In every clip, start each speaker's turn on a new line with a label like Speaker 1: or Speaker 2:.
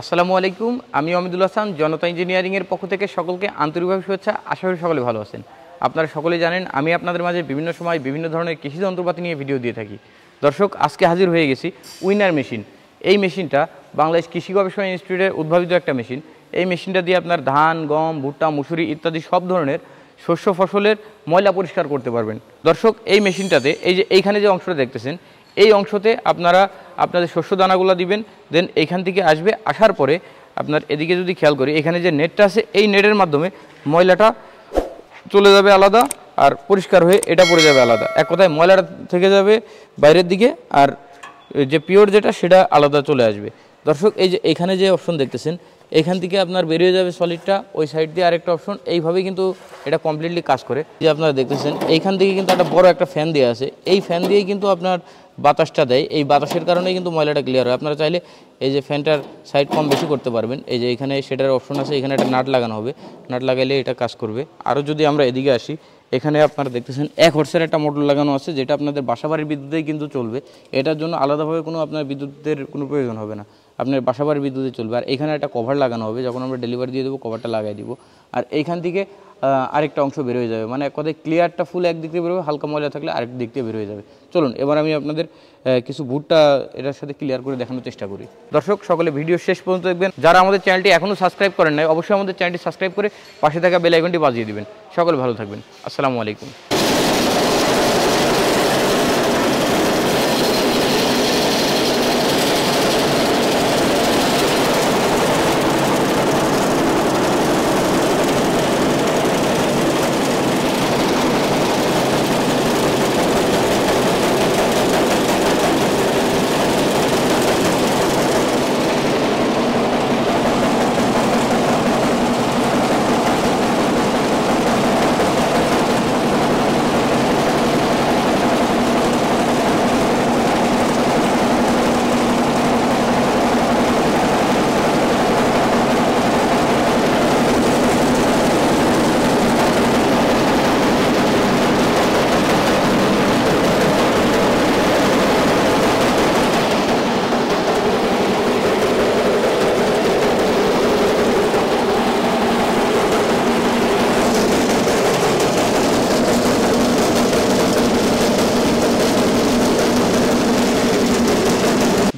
Speaker 1: আসসালামু আলাইকুম আমি অমিদুল হাসান জনতা ইঞ্জিনিয়ারিংয়ের পক্ষ থেকে সকলকে আন্তরিকভাবে শুভেচ্ছা আশা করি সকলে ভালো আছেন আপনারা সকলে জানেন আমি আপনাদের মাঝে বিভিন্ন সময় বিভিন্ন ধরনের কৃষি যন্ত্রপাতি নিয়ে ভিডিও দিয়ে থাকি দর্শক আজকে হাজির হয়ে গেছি উইনার মেশিন এই মেশিনটা বাংলাদেশ কৃষি গবেষণা ইনস্টিটিউটের উদ্ভাবিত একটা মেশিন এই মেশিনটা দিয়ে আপনার ধান গম ভুট্টা মুসুরি ইত্যাদি সব ধরনের শস্য ফসলের ময়লা পরিষ্কার করতে পারবেন দর্শক এই মেশিনটাতে এই যে এইখানে যে অংশটা দেখতেছেন এই অংশতে আপনারা আপনাদের শস্য দানাগুলো দিবেন দেন এইখান থেকে আসবে আসার পরে আপনার এদিকে যদি খেয়াল করি এখানে যে নেটটা আছে এই নেটের মাধ্যমে ময়লাটা চলে যাবে আলাদা আর পরিষ্কার হয়ে এটা পড়ে যাবে আলাদা এক কথায় ময়লাটা থেকে যাবে বাইরের দিকে আর যে পিওর যেটা সেটা আলাদা চলে আসবে দর্শক এই যে এখানে যে অপশন দেখতেছেন এখান থেকে আপনার বেরিয়ে যাবে সলিডটা ওই সাইড দিয়ে আরেকটা অপশন এইভাবেই কিন্তু এটা কমপ্লিটলি কাজ করে যে আপনারা দেখতেছেন এইখান থেকে কিন্তু একটা বড় একটা ফ্যান দেওয়া আছে এই ফ্যান দিয়েই কিন্তু আপনার বাতাসটা দেয় এই বাতাসের কারণেই কিন্তু ময়লাটা ক্লিয়ার হয় আপনারা চাইলে এই যে ফ্যানটার সাইড কম বেশি করতে পারবেন এই যে এখানে সেটার অপশন আছে এখানে একটা নাট লাগানো হবে নাট লাগাইলে এটা কাজ করবে আরও যদি আমরা এদিকে আসি এখানে আপনারা দেখতেছেন এক হর্সের একটা মোটর লাগানো আছে যেটা আপনাদের বাসাবাড়ির বিদ্যুতেই কিন্তু চলবে এটার জন্য আলাদাভাবে কোনো আপনার বিদ্যুতের কোনো প্রয়োজন হবে না আপনার বাসাবার বিদ্যুতে চলবে আর এখানে একটা কভার লাগানো হবে যখন আমরা ডেলিভারি দিয়ে দেবো কভারটা লাগাই দিব আর এইখান থেকে আরেকটা অংশ বেরোয় যাবে মানে কথায় ক্লিয়ারটা ফুল একদিক দিয়ে বেরোবে হালকা ময়লা থাকলে আরেক দিক দিয়ে বেরোয় যাবে চলুন এবার আমি আপনাদের কিছু ভুটটা এটার সাথে ক্লিয়ার করে দেখানোর চেষ্টা করি দর্শক সকলে ভিডিও শেষ পর্যন্ত দেখবেন যারা আমাদের চ্যানেলটি এখনও সাবস্ক্রাইব করেন নাই অবশ্যই আমাদের চ্যানেলটি সাবস্ক্রাইব করে পাশে থাকা বেলাইকনটি বাজিয়ে দেবেন সকলে ভালো থাকবেন আসসালামু আলাইকুম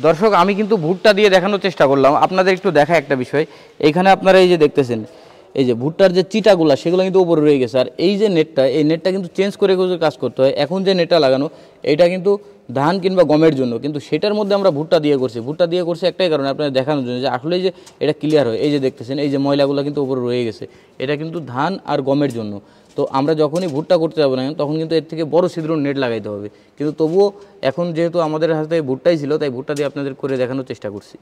Speaker 1: দর্শক আমি কিন্তু ভুট্টা দিয়ে দেখানোর চেষ্টা করলাম আপনাদের একটু দেখা একটা বিষয় এইখানে আপনারা এই যে দেখতেছেন এই যে ভুট্টার যে চিটাগুলো সেগুলো কিন্তু উপরে রয়ে গেছে আর এই যে নেটটা এই নেটটা কিন্তু চেঞ্জ করে কাজ করতে হয় এখন যে নেটটা লাগানো এটা কিন্তু ধান কিংবা গমের জন্য কিন্তু সেটার মধ্যে আমরা ভুট্টা দিয়ে করছি ভুট্টা দিয়ে করছি একটাই কারণে আপনাদের দেখানোর জন্য যে আসলে যে এটা ক্লিয়ার হয় এই যে দেখতেছেন এই যে ময়লাগুলো কিন্তু উপরে রয়ে গেছে এটা কিন্তু ধান আর গমের জন্য তো আমরা যখনই ভুট্টা করতে যাবো না তখন কিন্তু এর থেকে বড় ছিদ্র নেট লাগাইতে হবে কিন্তু তবুও এখন যেহেতু আমাদের হাতে ভুট্টাই ছিল তাই ভুট্টা দিয়ে আপনাদের করে দেখানোর চেষ্টা করছি